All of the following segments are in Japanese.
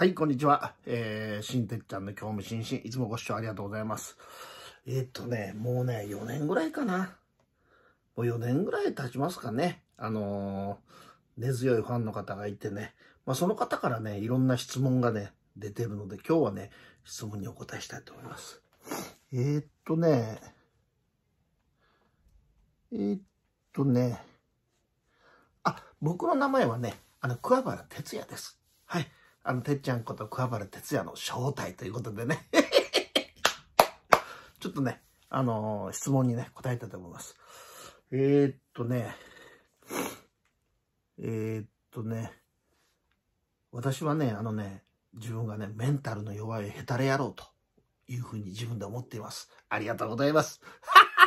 はい、こんにちは。えー、しんてっちゃんの興味津々。いつもご視聴ありがとうございます。えー、っとね、もうね、4年ぐらいかな。もう4年ぐらい経ちますかね。あのー、根強いファンの方がいてね。まあ、その方からね、いろんな質問がね、出てるので、今日はね、質問にお答えしたいと思います。えー、っとね、えー、っとね、あ、僕の名前はね、あの、桑原哲也です。あの、てっちゃんこと桑原哲也の正体ということでね ちょっとね、あのー、質問にね、答えたと思います。えー、っとね、えー、っとね、私はね、あのね、自分がね、メンタルの弱いヘタレ野郎というふうに自分で思っています。ありがとうございます。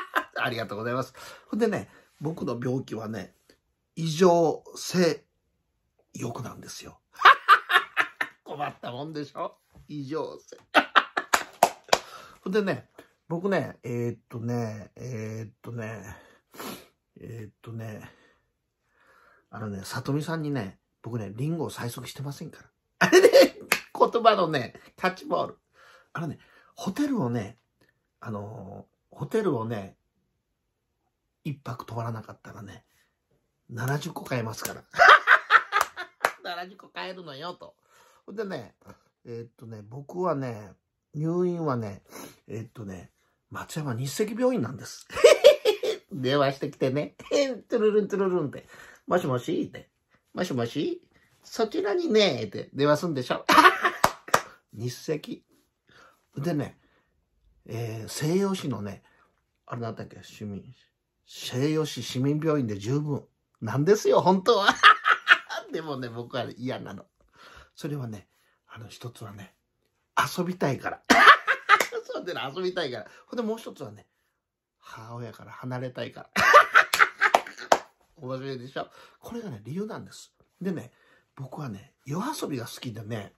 ありがとうございます。ほんでね、僕の病気はね、異常性欲なんですよ。困ったもんでしょ異常性。ほんでね、僕ね、えー、っとね、えー、っとね、えー、っとね、あのね、里美さんにね、僕ね、リンゴを催促してませんから。あれね、言葉のね、キャッチボール。あのね、ホテルをね、あのホテルをね、一泊泊まらなかったらね、70個買えますから。70 個買えるのよ、と。ほんでね、えー、っとね、僕はね、入院はね、えー、っとね、松山日赤病院なんです。電話してきてね、トゥルルントゥルルンって、もしもしって、もしもしそちらにね、って電話すんでしょ 日赤。でね、えー、西洋市のね、あれなんだっけ、市民、西洋市市民病院で十分なんですよ、本当は。でもね、僕は嫌なの。それはね、あの一つはね、遊びたいから。そう遊びたいから。ほんでもう一つはね、母親から離れたいから。面白いでしょこれがね、理由なんです。でね、僕はね、夜遊びが好きでね、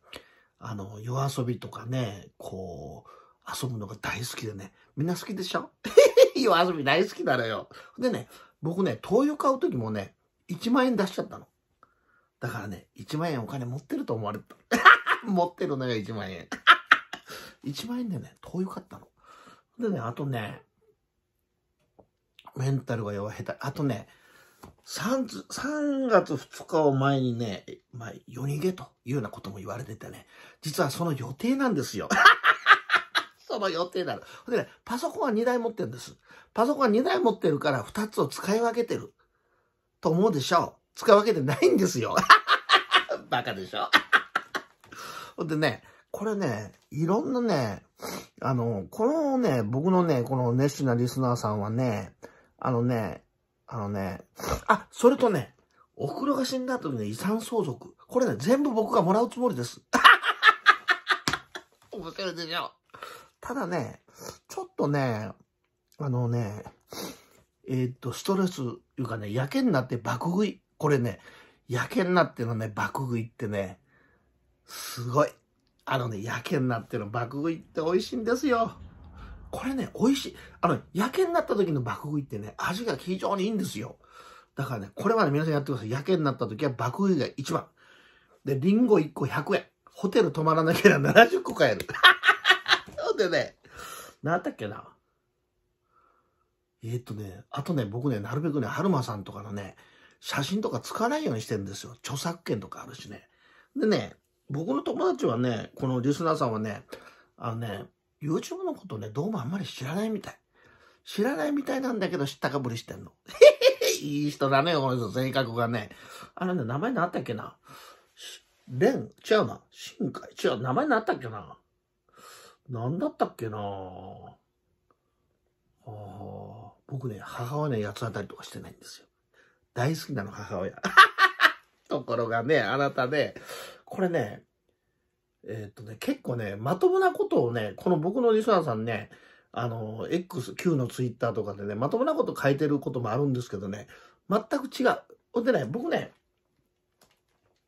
あの、夜遊びとかね、こう、遊ぶのが大好きでね、みんな好きでしょ 夜遊び大好きなのよ。でね、僕ね、灯油買う時もね、1万円出しちゃったの。だからね、1万円お金持ってると思われた。持ってるのよ、1万円。1 万円でね、遠油かったの。でね、あとね、メンタルが弱下手。あとね、3, 3月2日を前にね、まあ、夜逃げというようなことも言われててね、実はその予定なんですよ。その予定なの。でね、パソコンは2台持ってるんです。パソコンは2台持ってるから2つを使い分けてる。と思うでしょう。使うわけでないんですよ。バカでしょ ほんでね、これね、いろんなね、あの、このね、僕のね、この熱心なリスナーさんはね、あのね、あのね、あ、それとね、お風呂が死んだ後に遺産相続。これね、全部僕がもらうつもりです。面白いでしょ。ただね、ちょっとね、あのね、えー、っと、ストレス、いうかね、やけになって爆食い。これね、やけになってのね、爆食いってね、すごい。あのね、やけになっての爆食いって美味しいんですよ。これね、美味しい。あの、やけになった時の爆食いってね、味が非常にいいんですよ。だからね、これまで皆さんやってください。やけになった時は爆食いが一番。で、リンゴ1個100円。ホテル泊まらなければ70個買える。そうでね、なんだっけな。えー、っとね、あとね、僕ね、なるべくね、はるまさんとかのね、写真とか使わないようにしてるんですよ。著作権とかあるしね。でね、僕の友達はね、このリスナーさんはね、あのね、YouTube のことね、どうもあんまり知らないみたい。知らないみたいなんだけど知ったかぶりしてんの。いい人だね、この人、性格がね。あのね、名前なったっけな。レン、違うな。深海、違う、名前なったっけな。なんだったっけなあ僕ね、母はね、八つ当たりとかしてないんですよ。大好きなの、母親。ところがね、あなたね、これね、えー、っとね、結構ね、まともなことをね、この僕のリナーさんね、あの、X、Q のツイッターとかでね、まともなこと書いてることもあるんですけどね、全く違う。ほんでね、僕ね、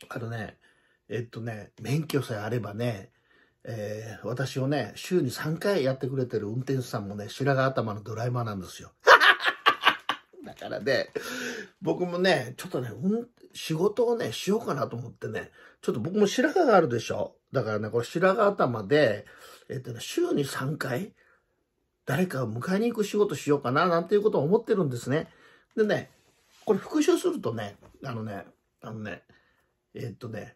あのね、えっとね、免許さえあればね、えー、私をね、週に3回やってくれてる運転手さんもね、白髪頭のドライバーなんですよ。だからね、僕もね、ちょっとね、うん、仕事をね、しようかなと思ってね、ちょっと僕も白髪があるでしょだからね、これ白髪頭で、えっとね、週に3回、誰かを迎えに行く仕事しようかな、なんていうことを思ってるんですね。でね、これ復習するとね、あのね、あのね、えっとね、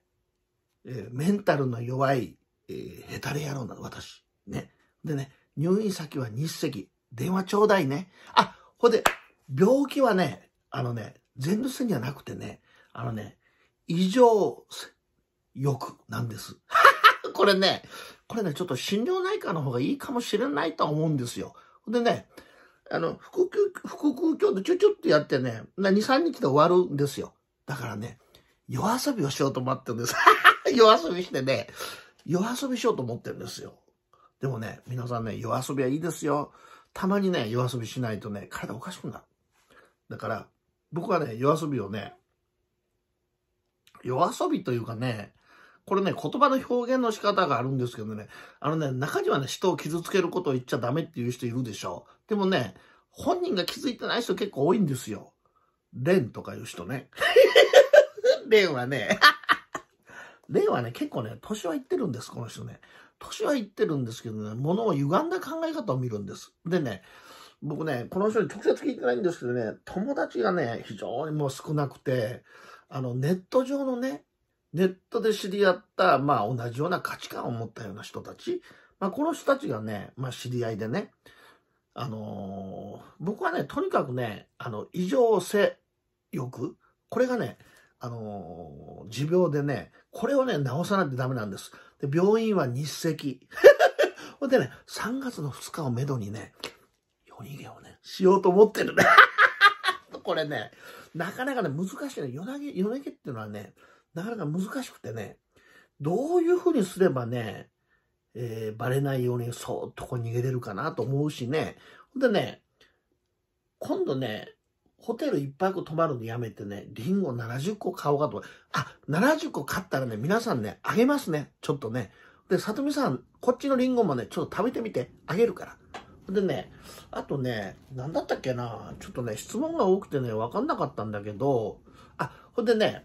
えー、メンタルの弱い、えー、ヘタレ野郎なの、私。ね。でね、入院先は日赤。電話ちょうだいね。あ、ほで、病気はね、あのね、全部すじゃなくてね、あのね、異常欲なんです。これね、これね、ちょっと心療内科の方がいいかもしれないとは思うんですよ。でね、あの、腹腔、腹腔鏡でちょちょってやってね、2、3日で終わるんですよ。だからね、夜遊びをしようと思ってるんです。夜遊びしてね、夜遊びしようと思ってるんですよ。でもね、皆さんね、夜遊びはいいですよ。たまにね、夜遊びしないとね、体おかしくなる。だから僕はね夜遊びをね夜遊びというかねこれね言葉の表現の仕方があるんですけどねあのね中にはね人を傷つけることを言っちゃダメっていう人いるでしょう。でもね本人が気づいてない人結構多いんですよ。レンとかいう人ね。レ ンはねレン はね、結構ね、年はいってるんです、この人ね。年はいってるんですけどね、ものを歪んだ考え方を見るんです。でね、僕ね、この人に直接聞いてないんですけどね、友達がね、非常にもう少なくて、あの、ネット上のね、ネットで知り合った、まあ同じような価値観を持ったような人たち、まあこの人たちがね、まあ知り合いでね、あのー、僕はね、とにかくね、あの、異常性欲、これがね、あのー、持病でね、これをね、治さないとダメなんです。で、病院は日赤。ほんでね、3月の2日をめどにね、をね、しようと思ってるね。これね、なかなかね、難しいね。夜投げ、夜投げっていうのはね、なかなか難しくてね、どういうふうにすればね、えー、バレないようにそーっとこう逃げれるかなと思うしね。ほんでね、今度ね、ホテル一泊泊まるのやめてね、リンゴ70個買おうかと。あ、70個買ったらね、皆さんね、あげますね。ちょっとね。で、さとみさん、こっちのリンゴもね、ちょっと食べてみて、あげるから。でね、あとね、何だったっけな、ちょっとね、質問が多くてね、わかんなかったんだけど、あ、ほんでね、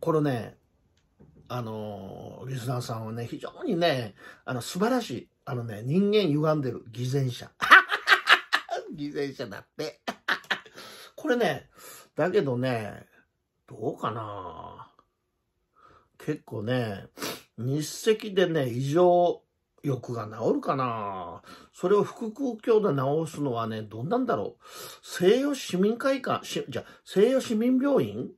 これね、あのリスナーさんはね、非常にね、あの、素晴らしい。あのね、人間歪んでる。偽善者。偽善者だって。これね、だけどね、どうかな結構ね、日赤でね、異常欲が治るかなそれを腹腔鏡で治すのはね、どんなんだろう西洋市民会館、じゃ、西洋市民病院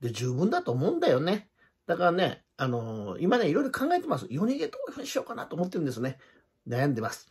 で十分だと思うんだよね。だからね、あのー、今ね、いろいろ考えてます。夜逃げどういうにしようかなと思ってるんですね。悩んでます。